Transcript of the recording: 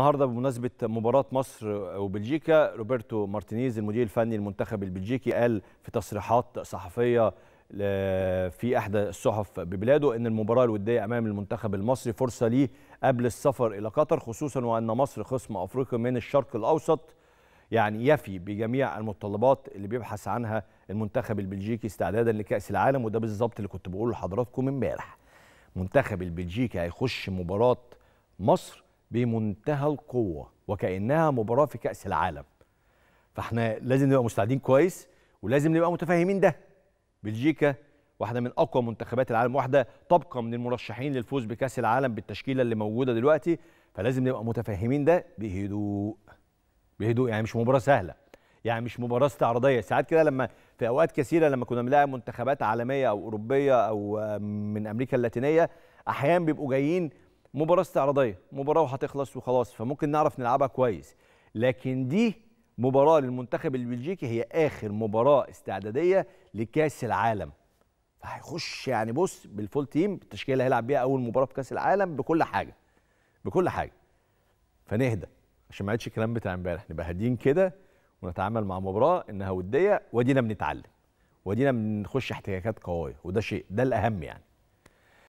النهارده بمناسبه مباراه مصر وبلجيكا روبرتو مارتينيز المدير الفني المنتخب البلجيكي قال في تصريحات صحفيه في احدى الصحف ببلاده ان المباراه الوديه امام المنتخب المصري فرصه ليه قبل السفر الى قطر خصوصا وان مصر خصم افريقيا من الشرق الاوسط يعني يفي بجميع المتطلبات اللي بيبحث عنها المنتخب البلجيكي استعدادا لكاس العالم وده بالظبط اللي كنت بقوله لحضراتكم امبارح منتخب البلجيكي هيخش مباراه مصر بمنتهى القوه وكانها مباراه في كاس العالم فاحنا لازم نبقى مستعدين كويس ولازم نبقى متفاهمين ده بلجيكا واحده من اقوى منتخبات العالم واحده طبقة من المرشحين للفوز بكاس العالم بالتشكيله اللي موجوده دلوقتي فلازم نبقى متفاهمين ده بهدوء بهدوء يعني مش مباراه سهله يعني مش مباراه استعراضيه ساعات كده لما في اوقات كثيره لما كنا بنلاعب منتخبات عالميه او اوروبيه او من امريكا اللاتينيه احيانا بيبقوا جايين مباراه استعراضيه مباراه وهتخلص وخلاص فممكن نعرف نلعبها كويس لكن دي مباراه للمنتخب البلجيكي هي اخر مباراه استعداديه لكاس العالم فهيخش يعني بص بالفول تيم التشكيله اللي هيلعب بيها اول مباراه في كاس العالم بكل حاجه بكل حاجه فنهدى عشان ما عادش الكلام بتاع امبارح نبقى هاديين كده ونتعامل مع مباراه انها وديه وادينا بنتعلم وادينا بنخش احتكاكات قويه وده شيء ده الاهم يعني